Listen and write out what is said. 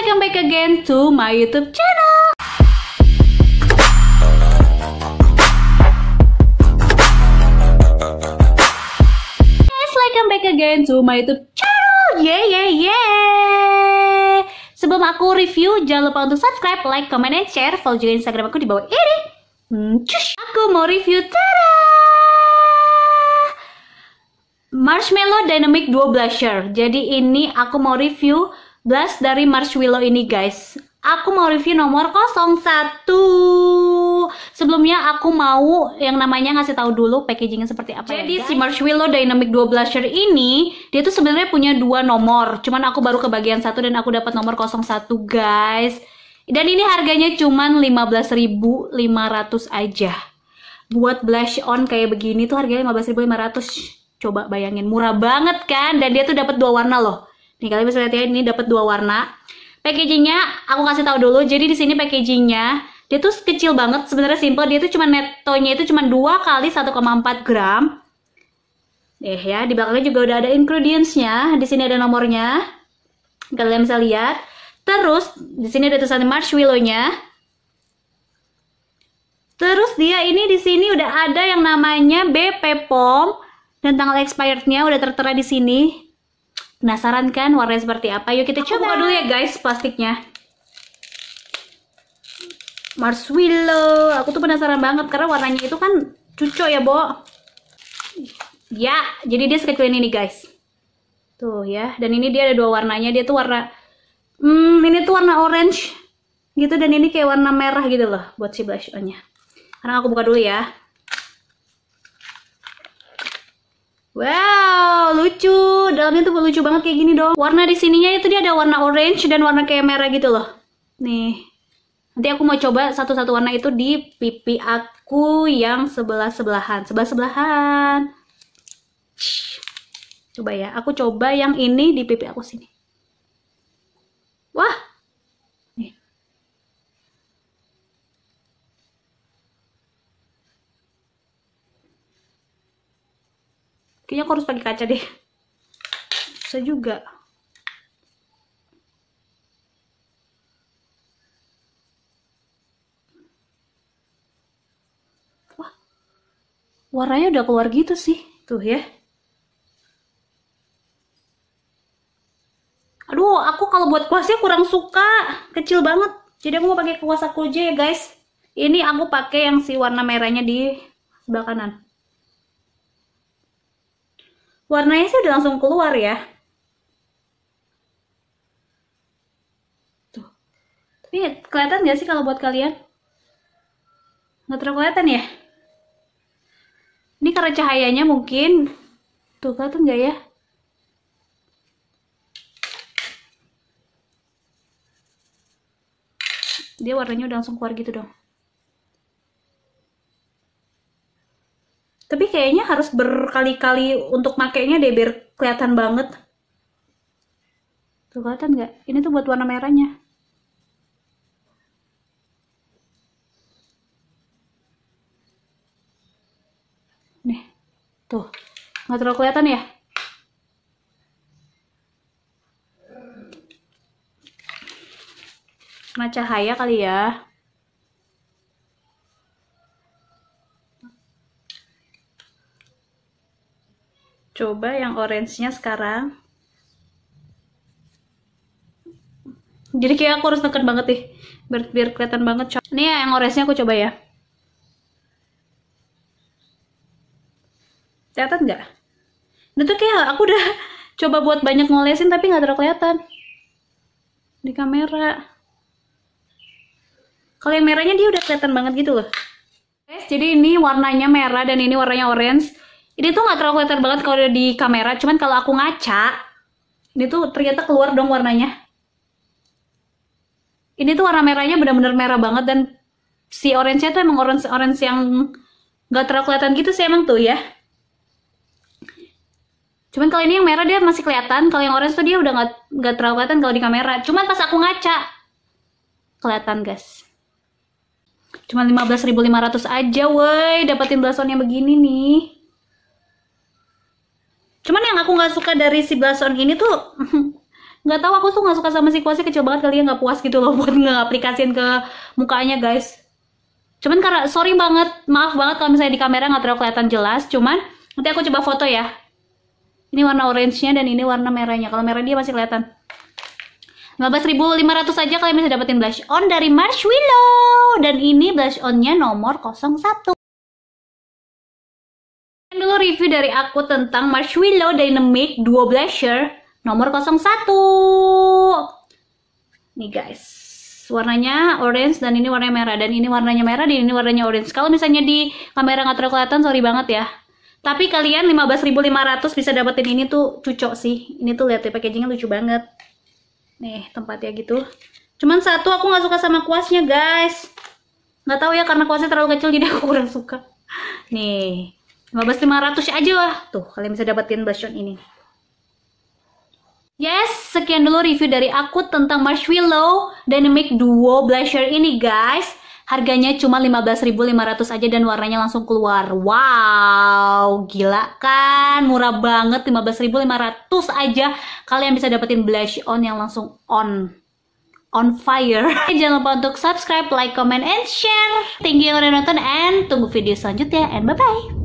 welcome back again to my YouTube channel. Yes, welcome back again to my YouTube channel. Yeah, yeah, yeah. Sebelum aku review, jangan lupa untuk subscribe, like, comment, and share. Follow juga Instagram aku di bawah ini. Hmm, cush. Aku mau review cara Marshmallow Dynamic Duo Blusher. Jadi ini aku mau review dari Marshwillow ini guys Aku mau review nomor 01 Sebelumnya aku mau yang namanya ngasih tahu dulu packagingnya seperti apa Jadi ya si Marshmallow Dynamic 2 Blusher ini Dia tuh sebenarnya punya dua nomor Cuman aku baru ke bagian satu dan aku dapat nomor 01 guys Dan ini harganya cuman 15.500 aja Buat blush on kayak begini tuh harganya 15.500 Coba bayangin murah banget kan Dan dia tuh dapat dua warna loh Nih kalian bisa lihat ya ini dapat dua warna. Packagingnya aku kasih tahu dulu. Jadi di sini packagingnya dia tuh kecil banget sebenarnya simple dia tuh cuma netonya itu cuma dua kali 1,4 gram Eh ya di belakangnya juga udah ada ingredientsnya di sini ada nomornya kalian bisa lihat terus di sini ada tulisan marshmallownya terus dia ini di sini udah ada yang namanya BP POM dan tanggal expirednya udah tertera di sini Penasaran kan warnanya seperti apa? Yuk kita coba dulu ya guys plastiknya. Marshmallow. Aku tuh penasaran banget karena warnanya itu kan cucok ya, Bo. Ya, jadi dia sekecil ini nih guys. Tuh ya, dan ini dia ada dua warnanya. Dia tuh warna hmm, ini tuh warna orange gitu dan ini kayak warna merah gitu loh buat si blush on-nya. Sekarang aku buka dulu ya. Wow, lucu. Dalamnya tuh lucu banget kayak gini dong. Warna di sininya itu dia ada warna orange dan warna kayak merah gitu loh. Nih. Nanti aku mau coba satu-satu warna itu di pipi aku yang sebelah-sebelahan. Sebelah-sebelahan. Coba ya, aku coba yang ini di pipi aku sini. kayaknya aku harus pakai kaca deh bisa juga wah warnanya udah keluar gitu sih tuh ya aduh aku kalau buat kuasnya kurang suka kecil banget jadi aku mau pakai kuas aku aja ya guys ini aku pakai yang si warna merahnya di sebelah warnanya sih udah langsung keluar ya tuh tapi kelihatan gak sih kalau buat kalian nggak terlalu kelihatan ya ini karena cahayanya mungkin tuh kelihatan nggak ya dia warnanya udah langsung keluar gitu dong harus berkali-kali untuk makainya deh biar kelihatan banget tuh kelihatan nggak ini tuh buat warna merahnya nih tuh nggak terlalu kelihatan ya sama cahaya kali ya Coba yang orange-nya sekarang. Jadi kayak aku harus neken banget nih. Biar, biar kelihatan banget. Ini ya, yang orange-nya aku coba ya. Kelihatan nggak? Itu kayak aku udah coba buat banyak ngolesin tapi nggak terlalu kelihatan. Di kamera. Kalau yang merahnya dia udah kelihatan banget gitu loh. Guys, jadi ini warnanya merah dan ini warnanya orange ini tuh nggak terlalu kelihatan banget kalau di kamera cuman kalau aku ngaca ini tuh ternyata keluar dong warnanya ini tuh warna merahnya benar-benar merah banget dan si orange-nya tuh emang orange orange yang nggak terlalu kelihatan gitu sih emang tuh ya cuman kalau ini yang merah dia masih kelihatan kalau yang orange tuh dia udah nggak nggak terlalu kelihatan kalau di kamera cuman pas aku ngaca kelihatan guys cuma 15.500 aja woi dapatin yang begini nih cuman yang aku nggak suka dari si Blason ini tuh nggak tahu aku tuh nggak suka sama si kuasnya kecil banget kali ya nggak puas gitu loh buat ngeaplikasiin ke mukanya guys cuman karena sorry banget maaf banget kalau misalnya di kamera nggak terlalu kelihatan jelas cuman nanti aku coba foto ya ini warna orange-nya dan ini warna merahnya kalau merah dia masih kelihatan 15.500 saja kalian bisa dapetin blush on dari Marshmallow dan ini blush on-nya nomor 01 review dari aku tentang Marshmallow Dynamic Duo Blusher nomor 01. Nih guys, warnanya orange dan ini warnanya merah dan ini warnanya merah dan ini warnanya orange. Kalau misalnya di kamera nggak terlalu kelihatan, sorry banget ya. Tapi kalian 15.500 bisa dapetin ini tuh cucok sih. Ini tuh lihat ya packagingnya lucu banget. Nih, tempat ya gitu. Cuman satu aku nggak suka sama kuasnya, guys. Nggak tahu ya karena kuasnya terlalu kecil jadi aku kurang suka. Nih, 15.500 aja lah tuh kalian bisa dapetin blushon ini Yes, sekian dulu review dari aku tentang Marshmallow Dynamic Duo Blusher ini guys. Harganya cuma 15.500 aja dan warnanya langsung keluar. Wow, gila kan? Murah banget 15.500 aja kalian bisa dapetin blush on yang langsung on on fire. Jangan lupa untuk subscribe, like, comment, and share. Thank you yang udah nonton and tunggu video selanjutnya and bye-bye.